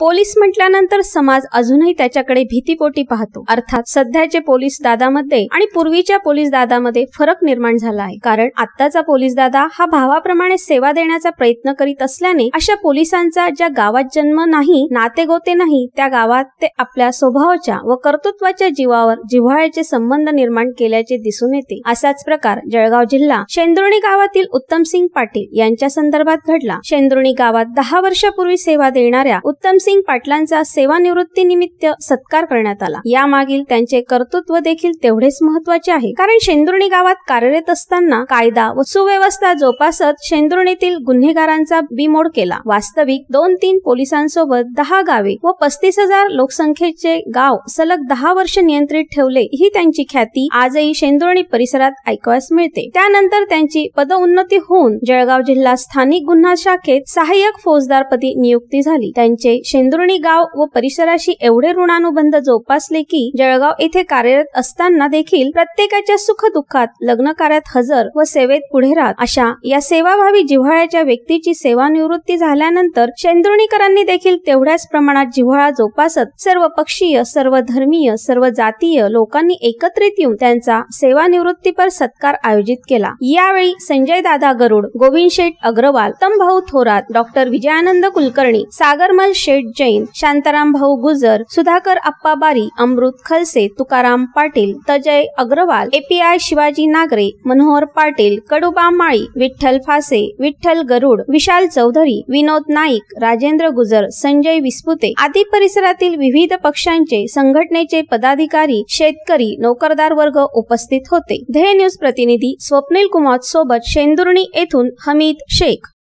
police म्हटल्यानंतर समाज अजूनही त्याच्याकडे भीतीपोटी पाहतो अर्थात सध्याचे पोलीस दादामध्ये आणि पूर्वीच्या पोलीस दादामध्ये फरक निर्माण झाला आहे कारण आत्ताचा पोलीस दादा हा भावाप्रमाणे सेवा देण्याचा प्रयत्न करीत असल्याने अशा पोलिसांचा ज्या गावात जन्म नाही नातेगोते नाही त्या गावात ते आपल्या स्वभावाच्या व कर्तृत्वाच्या जीवावर जिव्हाळ्याचे संबंध निर्माण केल्याचे दिसून येते असाच प्रकार जळगाव जिल्हा शेंद्रोणी गावातील उत्तमसिंग पाटील यांच्या संदर्भात घडला शेंद्रोणी गावात दहा वर्षापूर्वी सेवा देणाऱ्या उत्तम सिंग पाटलांचा सेवानिवृत्तीनिमित्त सत्कार करण्यात आला यामागील त्यांचे कर्तृत्व देखील तेवढेच महत्वाचे आहे कारण शेंदुर्णी गावात कार्यरत असताना कायदा व सुव्यवस्था जोपासत शेंदुर्णीतील गुन्हेगारांचा बिमोड केला वास्तविक दोन तीन पोलिसांसोबत दहा गावे व पस्तीस हजार लोकसंख्येचे गाव सलग दहा वर्ष नियंत्रित ठेवले ही त्यांची ख्याती आजही शेंदुर्णी परिसरात ऐकवास मिळते त्यानंतर त्यांची पदोन्नती होऊन जळगाव जिल्हा स्थानिक गुन्हा शाखेत सहाय्यक फौजदारपदी नियुक्ती झाली त्यांचे शेंदुर्णी गाव व परिसराशी एवढे ऋणानुबंध जोपासले की जळगाव येथे कार्यरत असताना देखील प्रत्येकाच्या सुख दुःखात लग्न कार्यात हजर व सेवेत पुढे राहत अशा या सेवाभावी जिव्हाळ्याच्या व्यक्तीची सेवानिवृत्ती झाल्यानंतर शेंदुर्णीकरांनी देखील तेवढ्याच प्रमाणात जिव्हाळा जोपासत सर्व पक्षीय सर्व धर्मीय सर्व जातीय लोकांनी एकत्रित येऊन त्यांचा सेवानिवृत्तीपर सत्कार आयोजित केला यावेळी संजय दादा गरुड गोविंद शेठ अग्रवाल भाऊ थोरात डॉक्टर विजयानंद कुलकर्णी सागरमल शेठ जैन शांताराम भाऊ गुजर सुधाकर अप्पा बारी अमृत खलसे तुकाराम पाटील तजय अग्रवाल एपीआय शिवाजी नागरे मनोहर पाटील कडुबा माळी विठ्ठल फासे विठ्ठल गरुड विशाल चौधरी विनोद नाईक राजेंद्र गुजर संजय विस्पुते आदी परिसरातील विविध पक्षांचे संघटनेचे पदाधिकारी शेतकरी नोकरदार वर्ग उपस्थित होते ध्येय न्यूज प्रतिनिधी स्वप्नील कुमार सोबत शेंदुर्णी येथून हमीद शेख